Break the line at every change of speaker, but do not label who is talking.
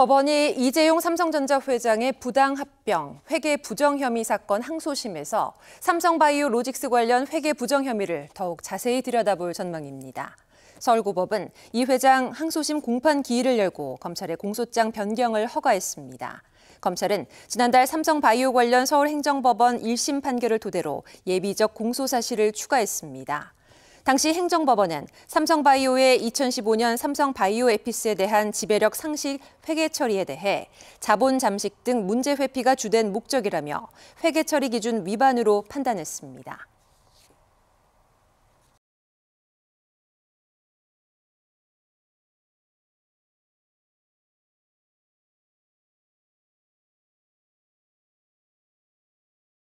법원이 이재용 삼성전자 회장의 부당 합병, 회계 부정 혐의 사건 항소심에서 삼성바이오 로직스 관련 회계 부정 혐의를 더욱 자세히 들여다볼 전망입니다. 서울고법은 이 회장 항소심 공판 기일을 열고 검찰의 공소장 변경을 허가했습니다. 검찰은 지난달 삼성바이오 관련 서울행정법원 1심 판결을 토대로 예비적 공소 사실을 추가했습니다. 당시 행정법원은 삼성바이오의 2015년 삼성바이오 에피스에 대한 지배력 상실 회계 처리에 대해 자본 잠식 등 문제 회피가 주된 목적이라며 회계 처리 기준 위반으로 판단했습니다.